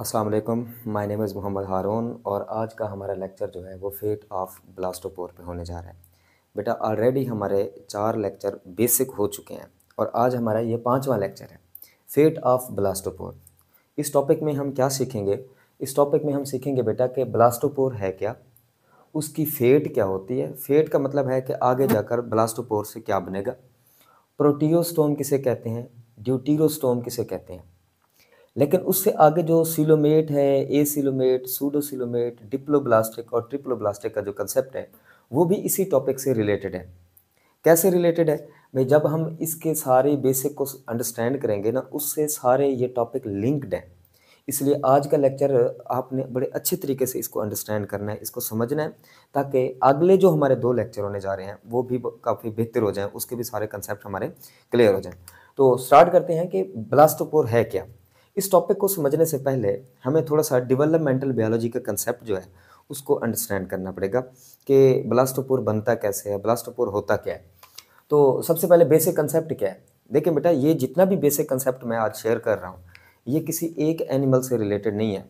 अस्सलाम my name is Mohammad Haroon और आज का हमारा लेक्चर जो है वो फेट ऑफ ब्लास्टोपोर पे होने जा रहा है बेटा ऑलरेडी हमारे चार लेक्चर बेसिक हो चुके हैं और आज हमारा ये पाँचवा लेक्चर है फेट ऑफ ब्लास्टोपोर इस टॉपिक में हम क्या सीखेंगे इस टॉपिक में हम सीखेंगे बेटा कि ब्लास्टोपोर है क्या उसकी फेट क्या होती है फेट का मतलब है कि आगे जाकर ब्लास्टोपोर से क्या बनेगा प्रोटीओस्टोम किसे कहते हैं ड्यूटीरोस्टोम किसे कहते हैं लेकिन उससे आगे जो सिलोमेट है ए सिलोमेट सूडोसिलोमेट डिप्लोब्लास्टिक और ट्रिप्लोब्लास्टिक का जो कंसेप्ट है वो भी इसी टॉपिक से रिलेटेड है कैसे रिलेटेड है भाई जब हम इसके सारे बेसिक को अंडरस्टैंड करेंगे ना उससे सारे ये टॉपिक लिंक्ड हैं इसलिए आज का लेक्चर आपने बड़े अच्छे तरीके से इसको अंडरस्टैंड करना है इसको समझना है ताकि अगले जो हमारे दो लेक्चर होने जा रहे हैं वो भी काफ़ी बेहतर हो जाएं उसके भी सारे कंसेप्ट हमारे क्लियर हो जाएं तो स्टार्ट करते हैं कि ब्लास्टोपोर है क्या इस टॉपिक को समझने से पहले हमें थोड़ा सा डिवेलपमेंटल बायोलॉजी का कंसेप्ट जो है उसको अंडरस्टैंड करना पड़ेगा कि ब्लास्टोपोर बनता कैसे है ब्लास्टोपोर होता क्या है तो सबसे पहले बेसिक कंसेप्ट क्या है देखिए बेटा ये जितना भी बेसिक कंसेप्ट मैं आज शेयर कर रहा हूँ ये किसी एक एनिमल से रिलेटेड नहीं है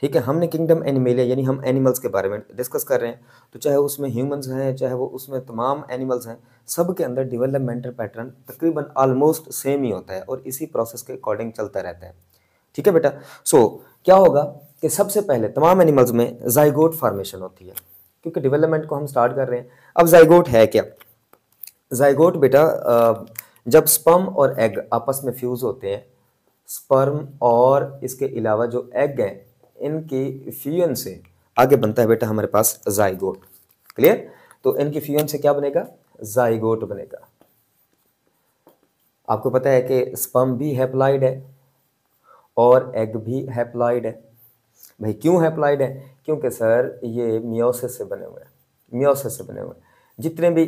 ठीक है हमने किंगडम एनिमेलिया यानी हम एनिमल्स के बारे में डिस्कस कर रहे हैं तो चाहे उसमें ह्यूमंस हैं चाहे वो उसमें तमाम एनिमल्स हैं सब के अंदर डिवेलपमेंटल पैटर्न तकरीबन ऑलमोस्ट सेम ही होता है और इसी प्रोसेस के अकॉर्डिंग चलता रहता है ठीक है बेटा सो so, क्या होगा कि सबसे पहले तमाम एनिमल्स में जाइगोट फॉर्मेशन होती है क्योंकि डेवलपमेंट को हम स्टार्ट कर रहे हैं अब जाइगोट है क्या जाइगोट बेटा जब स्पर्म और एग आपस में फ्यूज़ होते हैं स्पर्म और इसके अलावा जो एग है इनकी फ्यूजन से आगे बनता है बेटा हमारे पास जाइगोट क्लियर तो इनकी फ्यूजन से क्या बनेगा जाइगोट बनेगा आपको पता है कि स्पर्म भी हैप्लाइड है और एग भी हैप्लॉइड है भाई क्यों हैप्लॉइड है क्योंकि सर ये मियोसिस से बने हुए हैं मियोसिस से बने हुए हैं जितने भी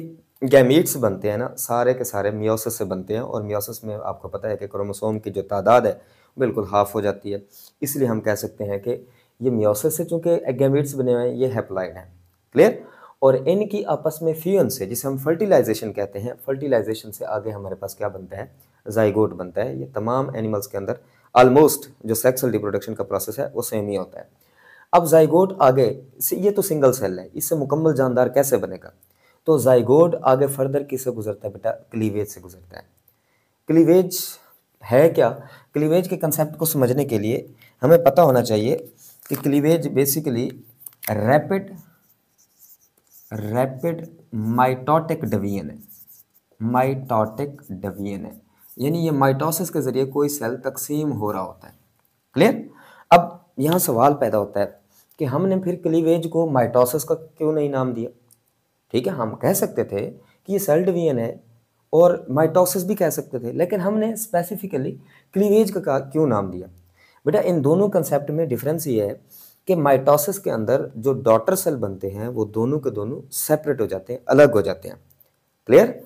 गैमीट्स बनते हैं ना सारे के सारे मियोसिस से बनते हैं और मियोसिस में आपको पता है कि क्रोमोसोम की जो तादाद है बिल्कुल हाफ हो जाती है इसलिए हम कह सकते हैं कि ये मियोसिस से चूँकि गैमीट्स बने हुए हैं ये हैप्लाइड हैं क्लियर और इनकी आपस में फ्यून से जिसे हम फर्टिलाइजेशन कहते हैं फर्टिलाइजेशन से आगे हमारे पास क्या बनता है जाइगोट बनता है ये तमाम एनिमल्स के अंदर ऑलमोस्ट जो सेक्सुअल रिप्रोडक्शन का प्रोसेस है वो सेम ही होता है अब जाइगोट आगे ये तो सिंगल सेल है इससे मुकम्मल जानदार कैसे बनेगा तो जाइगोड आगे फर्दर किससे गुजरता है बेटा क्लीवेज से गुजरता है क्लीवेज है क्या क्लीवेज के कंसेप्ट को समझने के लिए हमें पता होना चाहिए कि cleavage basically rapid rapid mitotic division है माइटोटिक डिवीजन है यानी ये माइटोसिस के ज़रिए कोई सेल तकसीम हो रहा होता है क्लियर अब यहाँ सवाल पैदा होता है कि हमने फिर क्लीवेज को माइटोसिस का क्यों नहीं नाम दिया ठीक है हम कह सकते थे कि ये सेल डिवीजन है और माइटोसिस भी कह सकते थे लेकिन हमने स्पेसिफिकली क्लीवेज का क्यों नाम दिया बेटा इन दोनों कंसेप्ट में डिफरेंस ये है कि माइटोसिस के अंदर जो डॉटर सेल बनते हैं वो दोनों के दोनों सेपरेट हो जाते हैं अलग हो जाते हैं क्लियर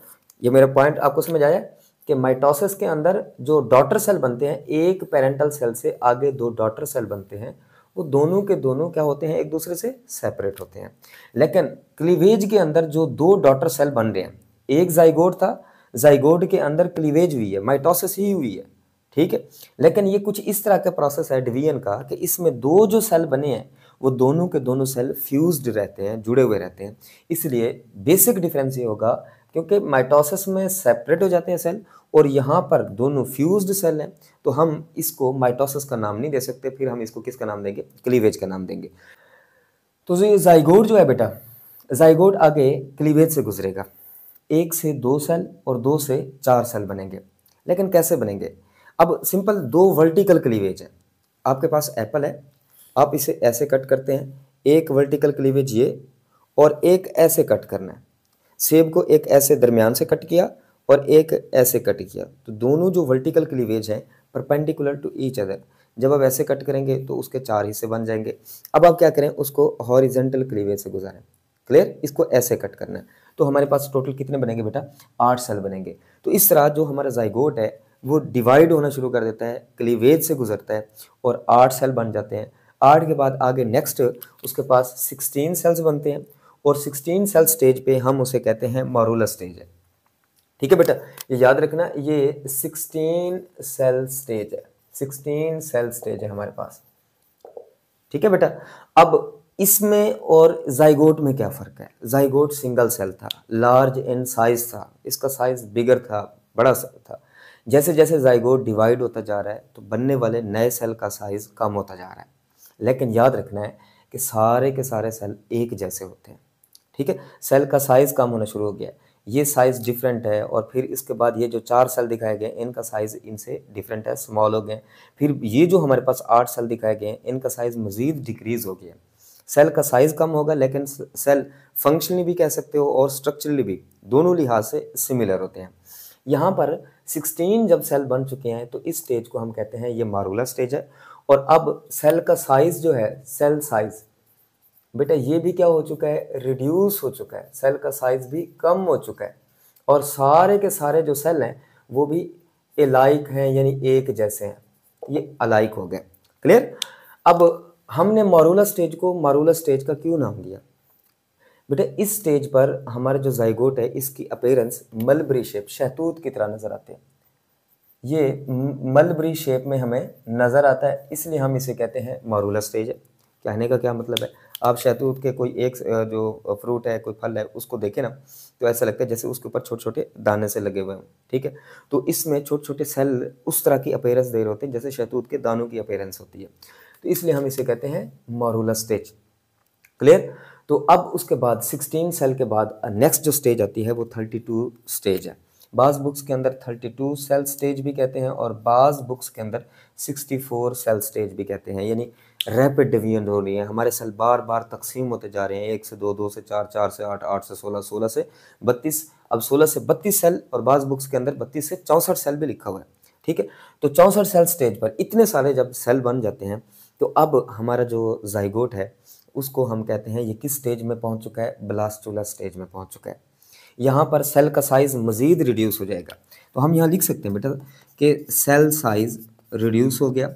ये मेरा पॉइंट आपको समझ आया कि माइटोसिस के अंदर जो डॉटर सेल बनते हैं एक पेरेंटल सेल से आगे दो डॉटर सेल बनते हैं वो दोनों के दोनों क्या होते हैं एक दूसरे से सेपरेट होते हैं लेकिन क्लीवेज के अंदर जो दो डॉटर सेल बन रहे हैं एक जाइगोड था जाइगोड के अंदर क्लीवेज हुई है माइटोसिस ही हुई है ठीक है लेकिन ये कुछ इस तरह का प्रोसेस है डिवीजन का कि इसमें दो जो सेल बने हैं वो दोनों के दोनों सेल फ्यूज्ड रहते हैं जुड़े हुए रहते हैं इसलिए बेसिक डिफरेंस ये होगा क्योंकि माइटोसिस में सेपरेट हो जाते हैं सेल और यहाँ पर दोनों फ्यूज्ड सेल हैं तो हम इसको माइटोसिस का नाम नहीं दे सकते फिर हम इसको किसका नाम देंगे क्लीवेज का नाम देंगे तो ये जाइगोड जो है बेटा जाइगोड आगे क्लीवेज से गुजरेगा एक से दो सेल और दो से चार सेल बनेंगे लेकिन कैसे बनेंगे अब सिंपल दो वर्टिकल क्लीवेज है आपके पास एप्पल है आप इसे ऐसे कट करते हैं एक वर्टिकल क्लीवेज ये और एक ऐसे कट करना है सेब को एक ऐसे दरमियान से कट किया और एक ऐसे कट किया तो दोनों जो वर्टिकल क्लीवेज हैं परपेंडिकुलर टू ईच अदर जब आप ऐसे कट करेंगे तो उसके चार हिस्से बन जाएंगे अब आप क्या करें उसको हॉरिजेंटल क्लीवेज से गुजारें क्लियर इसको ऐसे कट करना है तो हमारे पास टोटल कितने बनेंगे बेटा आठ सेल बनेंगे तो इस तरह जो हमारा जाइगोट है वो डिवाइड होना शुरू कर देता है क्लीवेज से गुजरता है और आठ सेल बन जाते हैं आठ के बाद आगे नेक्स्ट उसके पास सिक्सटीन सेल्स बनते हैं और सिक्सटीन सेल स्टेज पे हम उसे कहते हैं मारूला स्टेज है ठीक है बेटा ये याद रखना ये सिक्सटीन सेल स्टेज है सिक्सटीन सेल स्टेज है हमारे पास ठीक है बेटा अब इसमें और जाइगोट में क्या फ़र्क है जाइगोट सिंगल सेल था लार्ज इन साइज था इसका साइज बिगर था बड़ा सेल था जैसे जैसे जाइगोट डिवाइड होता जा रहा है तो बनने वाले नए सेल का साइज़ कम होता जा रहा है लेकिन याद रखना है कि सारे के सारे सेल एक जैसे होते हैं ठीक है सेल का साइज़ कम होना शुरू हो गया है ये साइज़ डिफरेंट है और फिर इसके बाद ये जो चार सेल दिखाए गए इनका साइज़ इनसे डिफरेंट है स्मॉल हो गए फिर ये जो हमारे पास आठ सेल दिखाए गए इनका साइज़ मज़ीद डिक्रीज़ हो गया सेल का साइज़ कम होगा लेकिन सेल फंक्शनली भी कह सकते हो और स्ट्रक्चरली भी दोनों लिहाज से सिमिलर होते हैं यहाँ पर 16 जब सेल बन चुके हैं तो इस स्टेज को हम कहते हैं ये मारूला स्टेज है और अब सेल का साइज़ जो है सेल साइज़ बेटा ये भी क्या हो चुका है रिड्यूस हो चुका है सेल का साइज भी कम हो चुका है और सारे के सारे जो सेल हैं वो भी एलाइक हैं यानी एक जैसे हैं ये अलाइक हो गए क्लियर अब हमने मारूला स्टेज को मारूला स्टेज का क्यों नाम दिया बेटा इस स्टेज पर हमारे जो जाइगोट है इसकी अपेयरेंस मलबरी शेप शहतूत की तरह नज़र आते हैं ये मलबरी शेप में हमें नज़र आता है इसलिए हम इसे कहते हैं मारूला स्टेज है कहने का क्या मतलब है आप शहतूत के कोई एक जो फ्रूट है कोई फल है उसको देखें ना तो ऐसा लगता है जैसे उसके ऊपर छोटे छोटे दाने से लगे हुए हैं ठीक है तो इसमें छोटे छोटे सेल उस तरह की अपेयरेंस दे रहे होते हैं जैसे शहतूत के दानों की अपेयरेंस होती है तो इसलिए हम इसे कहते हैं मारूला स्टेज क्लियर तो अब उसके बाद सिक्सटीन सेल के बाद नेक्स्ट जो स्टेज आती है वो थर्टी टू स्टेज है बाज़ बुक्स के अंदर 32 सेल स्टेज भी कहते हैं और बाज़ बुक्स के अंदर 64 सेल स्टेज भी कहते हैं यानी रैपिड डिवीजन हो रही है हमारे सेल बार बार तकसीम होते जा रहे हैं एक से दो दो से चार चार से आठ आठ से सोलह सोलह से बत्तीस अब सोलह से बत्तीस सेल और बाज़ बुक्स के अंदर बत्तीस से चौंसठ सेल भी लिखा हुआ है ठीक है तो चौंसठ सेल स्टेज पर इतने सारे जब सेल बन जाते हैं तो अब हमारा जो जाइगोट है उसको हम कहते हैं ये किस स्टेज में पहुंच चुका है ब्लास्टूला स्टेज में पहुंच चुका है यहाँ पर सेल का साइज़ मज़ीद रिड्यूस हो जाएगा तो हम यहाँ लिख सकते हैं बेटा कि सेल साइज़ रिड्यूस हो गया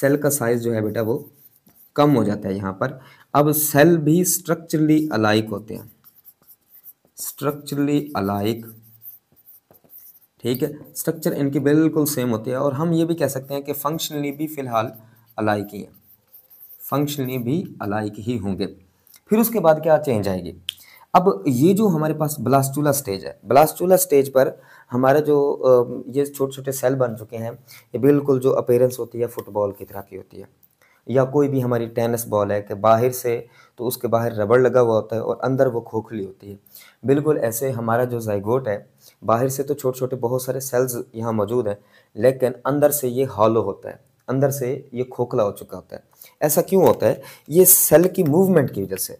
सेल का साइज़ जो है बेटा वो कम हो जाता है यहाँ पर अब सेल भी स्ट्रक्चरली अलाइक होते हैं स्ट्रक्चरली अलाइक ठीक है स्ट्रक्चर इनकी बिल्कुल सेम होती है और हम ये भी कह सकते हैं कि फंक्शनली भी फ़िलहाल अलाइक ही हैं फंक्शनली भी अलाइक ही होंगे फिर उसके बाद क्या चेंज आएगी अब ये जो हमारे पास ब्लास्टूला स्टेज है ब्लास्टूला स्टेज पर हमारा जो ये छोटे छोटे सेल बन चुके हैं ये बिल्कुल जो अपेयरेंस होती है फुटबॉल की तरह की होती है या कोई भी हमारी टेनिस बॉल है कि बाहर से तो उसके बाहर रबड़ लगा हुआ होता है और अंदर वो खोखली होती है बिल्कुल ऐसे हमारा जो जयगोट है बाहर से तो छोटे छोटे बहुत सारे सेल्स यहाँ मौजूद हैं लेकिन अंदर से ये हॉलो होता है अंदर से ये खोखला हो चुका होता है ऐसा क्यों होता है ये सेल की मूवमेंट की वजह से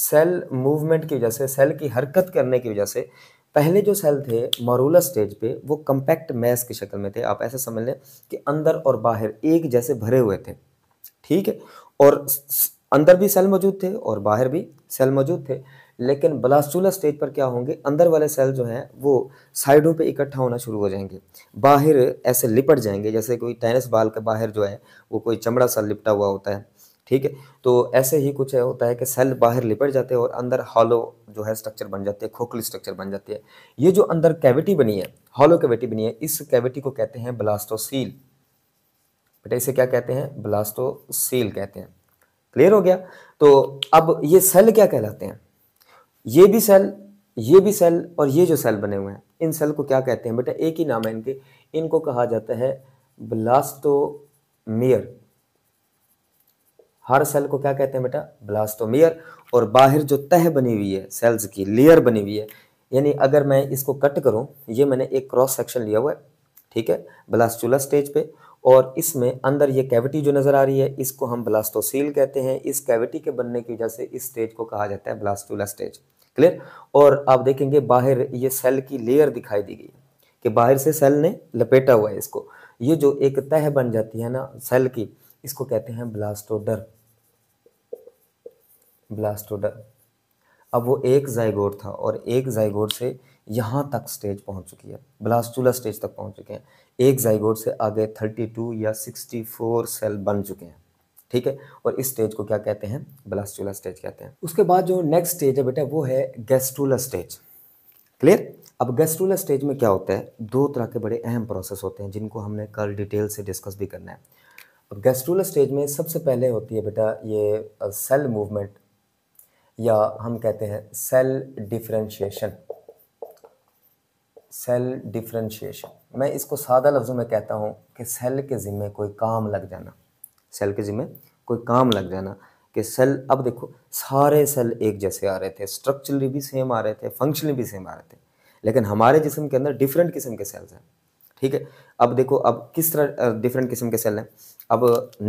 सेल मूवमेंट की वजह से सेल की हरकत करने की वजह से पहले जो सेल थे मरूलर स्टेज पे वो कम्पैक्ट मैस की शक्ल में थे आप ऐसे समझ लें कि अंदर और बाहर एक जैसे भरे हुए थे ठीक है और अंदर भी सेल मौजूद थे और बाहर भी सेल मौजूद थे लेकिन ब्लास्टूला स्टेज पर क्या होंगे अंदर वाले सेल जो हैं वो साइडों पे इकट्ठा होना शुरू हो जाएंगे बाहर ऐसे लिपट जाएंगे जैसे कोई टेनिस बाल के बाहर जो है वो कोई चमड़ा सा लिपटा हुआ होता है ठीक है तो ऐसे ही कुछ है होता है कि सेल बाहर लिपट जाते हैं और अंदर हॉलो जो है स्ट्रक्चर बन जाती है खोखली स्ट्रक्चर बन जाती है ये जो अंदर कैविटी बनी है हॉलो कैविटी बनी है इस कैविटी को कहते हैं ब्लास्टोसील बेटा इसे क्या कहते हैं ब्लास्टोसील कहते हैं क्लियर हो गया तो अब ये सेल क्या कहलाते हैं ये भी सेल ये भी सेल और ये जो सेल बने हुए हैं इन सेल को क्या कहते हैं बेटा एक ही नाम है इनके इनको कहा जाता है ब्लास्टोमियर हर सेल को क्या कहते हैं बेटा ब्लास्टोमियर और बाहर जो तह बनी हुई है सेल्स की लेयर बनी हुई है यानी अगर मैं इसको कट करूं ये मैंने एक क्रॉस सेक्शन लिया हुआ है ठीक है ब्लास्टुला स्टेज पे और इसमें अंदर ये कैविटी जो नज़र आ रही है इसको हम ब्लास्टोसील कहते हैं इस कैविटी के बनने की वजह से इस स्टेज को कहा जाता है ब्लास्टुला स्टेज क्लियर और आप देखेंगे बाहर ये सेल की लेयर दिखाई दी गई कि बाहर से सेल ने लपेटा हुआ है इसको ये जो एक तह बन जाती है ना सेल की इसको कहते हैं ब्लास्टोडर ब्लास्टोडा अब वो एक जाइगोर था और एक जाइगोर से यहाँ तक स्टेज पहुँच चुकी है ब्लास्टूला स्टेज तक पहुँच चुके हैं एक जाइगोर से आगे 32 या 64 सेल बन चुके हैं ठीक है और इस स्टेज को क्या कहते हैं ब्लास्टूला स्टेज कहते हैं उसके बाद जो नेक्स्ट स्टेज है बेटा वो है गेस्टूला स्टेज क्लियर अब गेस्टूला स्टेज में क्या होता है दो तरह के बड़े अहम प्रोसेस होते हैं जिनको हमने कल डिटेल से डिस्कस भी करना है अब गेस्टूला स्टेज में सबसे पहले होती है बेटा ये सेल मूवमेंट या हम कहते हैं सेल डिफरेंशिएशन सेल डिफ्रेंशिएशन मैं इसको सादा लफ्ज़ों में कहता हूँ कि सेल के ज़िम्मे कोई काम लग जाना सेल के ज़िम्मे कोई काम लग जाना कि सेल अब देखो सारे सेल एक जैसे आ रहे थे स्ट्रक्चरली भी सेम आ रहे थे फंक्शनली भी सेम आ रहे थे लेकिन हमारे जिसम के अंदर डिफरेंट किस्म के सेल्स हैं ठीक है अब देखो अब किस तरह डिफरेंट किस्म के सेल हैं अब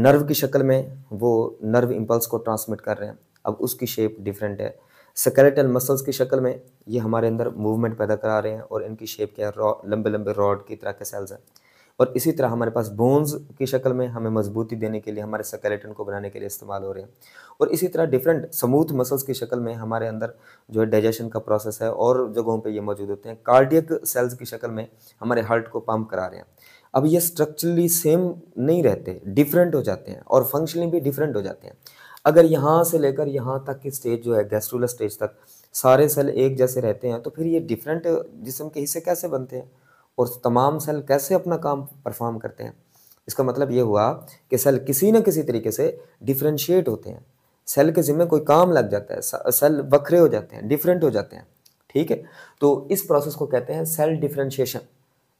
नर्व की शक्ल में वो नर्व इम्पल्स को ट्रांसमिट कर रहे हैं अब उसकी शेप डिफरेंट है स्केलेटल मसल्स की शक्ल में ये हमारे अंदर मूवमेंट पैदा करा रहे हैं और इनकी शेप क्या है लंबे लंबे रॉड की तरह के सेल्स हैं और इसी तरह हमारे पास बोन्स की शक्ल में हमें मजबूती देने के लिए हमारे स्केलेटन को बनाने के लिए इस्तेमाल हो रहे हैं और इसी तरह डिफरेंट समूथ मसल्स की शक्ल में हमारे अंदर जो है डाइजेशन का प्रोसेस है और जगहों पे ये मौजूद होते हैं कार्डियक सेल्स की शक्ल में हमारे हार्ट को पम्प करा रहे हैं अब ये स्ट्रक्चरली सेम नहीं रहते डिफरेंट हो जाते हैं और फंक्शनली भी डिफरेंट हो जाते हैं अगर यहाँ से लेकर यहाँ तक की स्टेज जो है गैस्ट्रोलर स्टेज तक सारे सेल एक जैसे रहते हैं तो फिर ये डिफरेंट जिसम के हिस्से कैसे बनते हैं और तमाम सेल कैसे अपना काम परफॉर्म करते हैं इसका मतलब ये हुआ कि सेल किसी न किसी तरीके से डिफ्रेंशिएट होते हैं सेल के ज़िम्मे कोई काम लग जाता है सेल वक्रे हो जाते हैं डिफरेंट हो जाते हैं ठीक है तो इस प्रोसेस को कहते हैं सेल डिफ्रेंशिएशन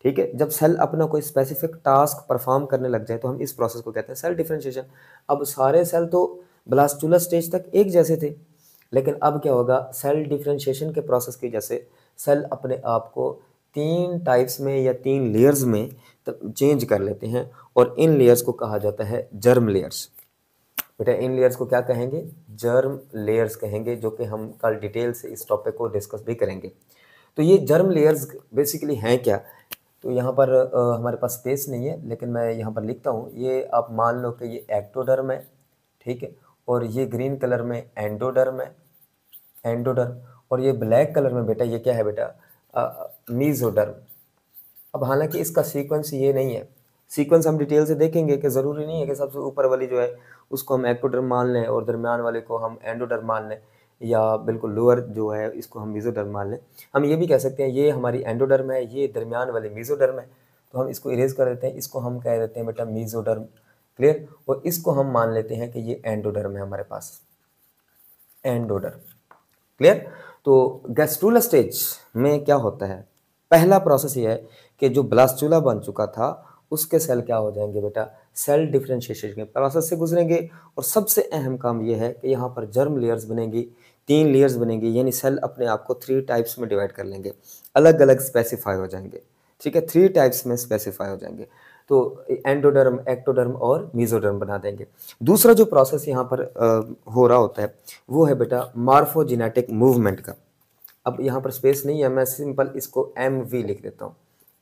ठीक है जब सेल अपना कोई स्पेसिफिक टास्क परफॉर्म करने लग जाए तो हम इस प्रोसेस को कहते हैं सेल डिफ्रेंशिएशन अब सारे सेल तो ब्लास्टूला स्टेज तक एक जैसे थे लेकिन अब क्या होगा सेल डिफ्रेंशिएशन के प्रोसेस की वजह से सेल अपने आप को तीन टाइप्स में या तीन लेयर्स में चेंज कर लेते हैं और इन लेयर्स को कहा जाता है जर्म लेयर्स बेटा इन लेयर्स को क्या कहेंगे जर्म लेयर्स कहेंगे जो कि हम कल डिटेल से इस टॉपिक को डिस्कस भी करेंगे तो ये जर्म लेयर्स बेसिकली हैं क्या तो यहाँ पर आ, हमारे पास स्पेस नहीं है लेकिन मैं यहाँ पर लिखता हूँ ये आप मान लो कि ये एक्टोडर्म है ठीक है और ये ग्रीन कलर में एंडोडर्म है एंडोडर्म और ये ब्लैक कलर में बेटा ये क्या है बेटा मीजोडर्म अब हालांकि इसका सीक्वेंस ये नहीं है सीक्वेंस हम डिटेल से देखेंगे कि ज़रूरी नहीं है कि सबसे ऊपर वाली जो है उसको हम एक्टोडर्म मान लें और दरमियान वाले को हम एंडोडर्म मान लें या बिल्कुल लोअर जो है इसको हम मीज़ोडर्म मान लें हम ये भी कह सकते हैं ये हमारी एंडोडर्म है ये दरमियान वाले मीज़ोडर्म है तो हम इसको इरेज कर देते हैं इसको हम कह देते हैं बेटा मीज़ोडर्म क्लियर और इसको हम मान लेते हैं कि ये एंडोडर्म है हमारे पास एंडोडर्म क्लियर तो गैस्ट्रूल स्टेज में क्या होता है पहला प्रोसेस ये है कि जो ब्लास्टूला बन चुका था उसके सेल क्या हो जाएंगे बेटा सेल डिफ्रेंशिएशन के प्रोसेस से गुजरेंगे और सबसे अहम काम यह है कि यहाँ पर जर्म लेयर्स बनेंगी तीन लेयर्स बनेंगी यानी सेल अपने आप को थ्री टाइप्स में डिवाइड कर लेंगे अलग अलग स्पेसिफाई हो जाएंगे ठीक है थ्री टाइप्स में स्पेसिफाई हो जाएंगे तो एंडोडर्म एक्टोडर्म और मीजोडर्म बना देंगे दूसरा जो प्रोसेस यहाँ पर आ, हो रहा होता है वो है बेटा मार्फोजेनेटिक मूवमेंट का अब यहाँ पर स्पेस नहीं है मैं सिंपल इसको एम वी लिख देता हूँ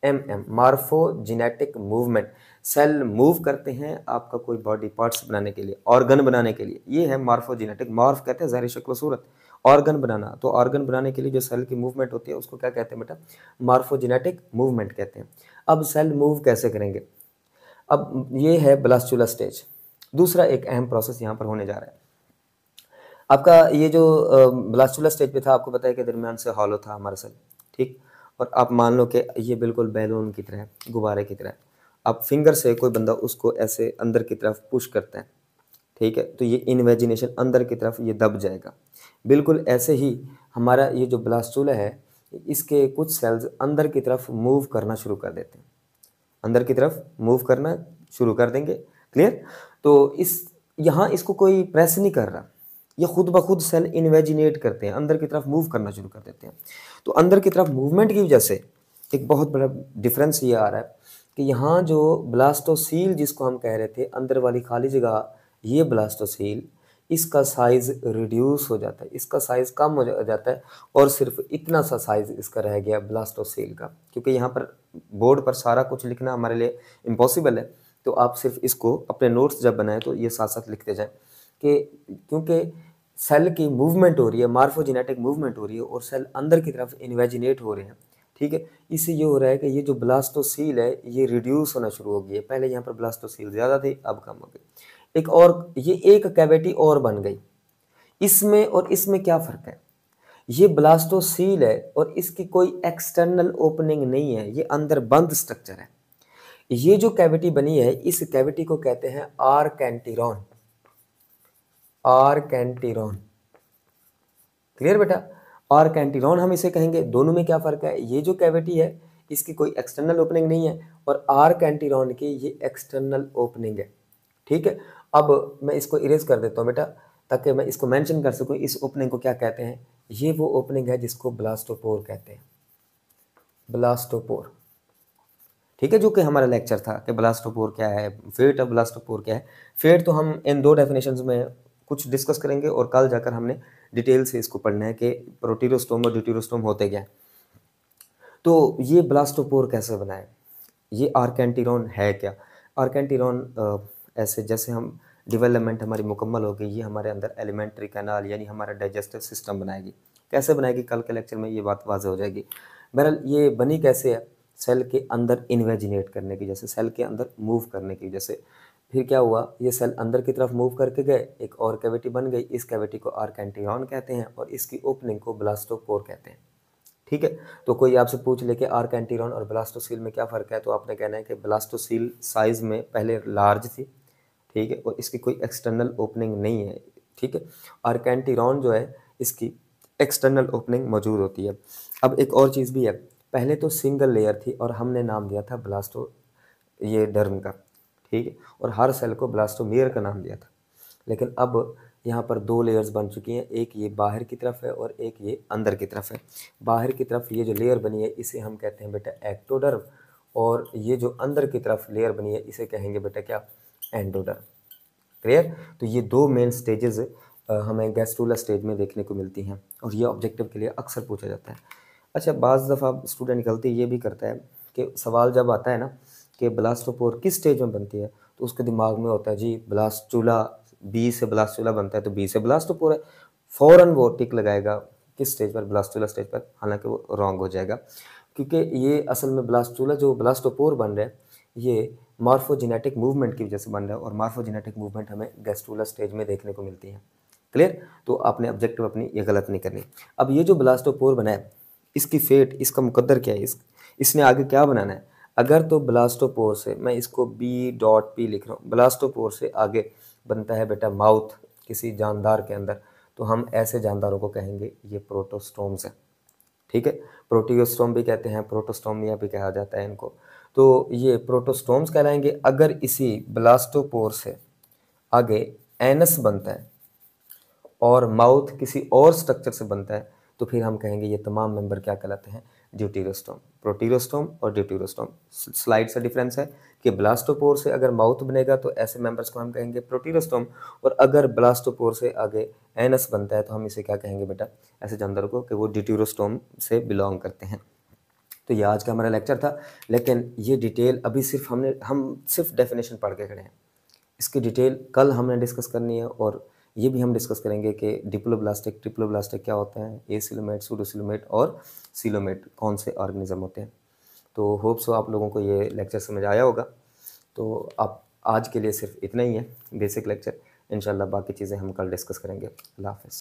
M M morphogenetic movement cell move करते हैं आपका कोई बॉडी पार्ट्स बनाने के लिए ऑर्गन बनाने के लिए ये है मार्फोजेनेटिक मार्फ कहते हैं जहरी शक्ल सूरत ऑर्गन बनाना तो ऑर्गन बनाने के लिए जो सेल की मूवमेंट होती है उसको क्या कहते हैं बेटा मार्फोजेनेटिक मूवमेंट कहते हैं अब सेल मूव कैसे करेंगे अब ये है ब्लास्टूला स्टेज दूसरा एक अहम प्रोसेस यहाँ पर होने जा रहा है आपका ये जो ब्लास्टूला स्टेज पे था आपको पता है कि दरमियान से हॉलो था हमारा सेल ठीक और आप मान लो कि ये बिल्कुल बैलून की तरह गुब्बारे की तरह आप फिंगर से कोई बंदा उसको ऐसे अंदर की तरफ पुश करते हैं ठीक है तो ये इन्वेजिनेशन अंदर की तरफ ये दब जाएगा बिल्कुल ऐसे ही हमारा ये जो ब्लास्टूला है इसके कुछ सेल्स अंदर की तरफ मूव करना शुरू कर देते हैं अंदर की तरफ मूव करना शुरू कर देंगे क्लियर तो इस यहाँ इसको कोई प्रेस नहीं कर रहा ये खुद ब खुद सेल इन्वेजिनेट करते हैं अंदर की तरफ मूव करना शुरू कर देते हैं तो अंदर की तरफ मूवमेंट की वजह से एक बहुत बड़ा डिफरेंस ये आ रहा है कि यहाँ जो ब्लास्टोसील जिसको हम कह रहे थे अंदर वाली खाली जगह ये ब्लास्टोसेल इसका साइज़ रिड्यूस हो जाता है इसका साइज़ कम हो जाता है और सिर्फ इतना सा साइज़ इसका रह गया ब्लास्टोसेल का क्योंकि यहाँ पर बोर्ड पर सारा कुछ लिखना हमारे लिए इम्पॉसिबल है तो आप सिर्फ इसको अपने नोट्स जब बनाएं तो ये साथ साथ लिखते जाएं कि क्योंकि सेल की मूवमेंट हो रही है मार्फोजेनेटिक मूवमेंट हो रही है और सेल अंदर की तरफ इन्वेजिनेट हो रहे हैं ठीक है इससे ये हो रहा है कि ये जो ब्लास्टोसील है ये रिड्यूस होना शुरू हो गई है पहले यहाँ पर ब्लास्टोसील ज़्यादा थे अब कम हो गई एक और ये एक कैविटी और बन गई इसमें और इसमें क्या फ़र्क है ये ब्लास्टोसील है और इसकी कोई एक्सटर्नल ओपनिंग नहीं है ये अंदर बंद स्ट्रक्चर है ये जो कैविटी बनी है इस कैविटी को कहते हैं archenteron archenteron clear बेटा आर कैंटीरॉन हम इसे कहेंगे दोनों में क्या फ़र्क है ये जो कैविटी है इसकी कोई एक्सटर्नल ओपनिंग नहीं है और आर कैंटीरॉन की ये एक्सटर्नल ओपनिंग है ठीक है अब मैं इसको इरेज कर देता हूँ बेटा ताकि मैं इसको मेंशन कर सकूँ इस ओपनिंग को क्या कहते हैं ये वो ओपनिंग है जिसको ब्लास्टोपोर कहते हैं ब्लास्टोपोर ठीक है जो कि हमारा लेक्चर था कि ब्लास्टोपोर क्या है फेट ऑफ ब्लास्टोपोर क्या है फेट तो हम इन दो डेफिनेशन में कुछ डिस्कस करेंगे और कल जाकर हमने डिटेल से इसको पढ़ना है कि प्रोटीरोस्टोम और ड्यूटीरोस्टोम होते क्या तो ये ब्लास्टोपोर कैसे बनाए ये आर्केंटीरोन है क्या आर्केंटीरोन ऐसे जैसे हम डिवेलपमेंट हमारी मुकम्मल हो गई ये हमारे अंदर एलिमेंट्री कैनाल यानी हमारा डाइजेस्टिव सिस्टम बनाएगी कैसे बनाएगी कल के लेक्चर में ये बात वाजह हो जाएगी बहरहाल ये बनी कैसे है सेल के अंदर इन्वेजिनेट करने की जैसे सेल के अंदर मूव करने की जैसे फिर क्या हुआ ये सेल अंदर की तरफ मूव करके गए एक और कैविटी बन गई इस कैविटी को आर्केंटियन कहते हैं और इसकी ओपनिंग को ब्लास्टोपोर कहते हैं ठीक है तो कोई आपसे पूछ ले कि आर्केंटियन और ब्लास्टोसील में क्या फ़र्क है तो आपने कहना है कि ब्लास्टोसील साइज़ में पहले लार्ज थी ठीक है और इसकी कोई एक्सटर्नल ओपनिंग नहीं है ठीक है और कैंटीरॉन जो है इसकी एक्सटर्नल ओपनिंग मौजूद होती है अब एक और चीज़ भी है पहले तो सिंगल लेयर थी और हमने नाम दिया था ब्लास्टो ये डर्म का ठीक है और हर सेल को ब्लास्टोमियर का नाम दिया था लेकिन अब यहाँ पर दो लेयर्स बन चुकी हैं एक ये बाहर की तरफ है और एक ये अंदर की तरफ है बाहर की तरफ ये जो लेयर बनी है इसे हम कहते हैं बेटा एक्टोडर्म और ये जो अंदर की तरफ लेयर बनी है इसे कहेंगे बेटा क्या एंडोडा क्लियर तो ये दो मेन स्टेजेस हमें गैस्ट्रोला स्टेज में देखने को मिलती हैं और ये ऑब्जेक्टिव के लिए अक्सर पूछा जाता है अच्छा बाज़ दफ़ा स्टूडेंट गलती ये भी करता है कि सवाल जब आता है ना कि ब्लास्टोपोर किस स्टेज में बनती है तो उसके दिमाग में होता है जी ब्लास्टूला बी से ब्लास्टूला बनता है तो बी से ब्लास्टोपोर है फ़ौरन वो टिक लगाएगा किस स्टेज पर ब्लास्टूला स्टेज पर हालांकि वो रॉन्ग हो जाएगा क्योंकि ये असल में ब्लास्टूला जो ब्लास्टोपोर बन रहा है ये मार्फोजेनेटिक मूवमेंट की वजह से बन रहा है और मार्फोजेनेटिक मूवमेंट हमें गैस्ट्रोलर स्टेज में देखने को मिलती है क्लियर तो आपने ऑब्जेक्टिव अपनी ये गलत नहीं करनी अब ये जो ब्लास्टोपोर बना है इसकी फेट इसका मुकद्दर क्या है इस इसने आगे क्या बनाना है अगर तो ब्लास्टोपोर से मैं इसको बी डॉट पी लिख रहा हूँ ब्लास्टोपोर से आगे बनता है बेटा माउथ किसी जानदार के अंदर तो हम ऐसे जानदारों को कहेंगे ये प्रोटोस्टोम्स हैं ठीक है प्रोटियोस्टोम भी कहते हैं प्रोटोस्टोमिया भी कहा जाता है इनको तो ये प्रोटोस्टोम्स कहलाएंगे अगर इसी ब्लास्टोपोर से आगे एनस बनता है और माउथ किसी और स्ट्रक्चर से बनता है तो फिर हम कहेंगे ये तमाम मेंबर क्या कहलाते हैं ड्यूटीरोस्टोम प्रोटीरोस्टोम और ड्यूटीरोस्टोम स्लाइड सा डिफरेंस है कि ब्लास्टोपोर से अगर माउथ बनेगा तो ऐसे मेंबर्स को हम कहेंगे प्रोटीरोस्टोम और अगर ब्लास्टोपोर से आगे एनस बनता है तो हम इसे क्या कहेंगे बेटा ऐसे जानवर को कि वो ड्यूटीरोस्टोम से बिलोंग करते हैं तो ये आज का हमारा लेक्चर था लेकिन ये डिटेल अभी सिर्फ हमने हम सिर्फ डेफिनेशन पढ़ के खड़े हैं इसकी डिटेल कल हमने डिस्कस करनी है और ये भी हम डिस्कस करेंगे कि डिप्लोब्लास्टिक ट्रिप्लोब्लास्टिक क्या होते हैं ए सिलोमेट सूडोसिलोमेट और सिलोमेट कौन से ऑर्गेनिज्म होते हैं तो होप्स आप लोगों को ये लेक्चर समझ आया होगा तो आप आज के लिए सिर्फ इतना ही है बेसिक लेक्चर इन बाकी चीज़ें हम कल डिस्कस करेंगे अल्लाह हाफ़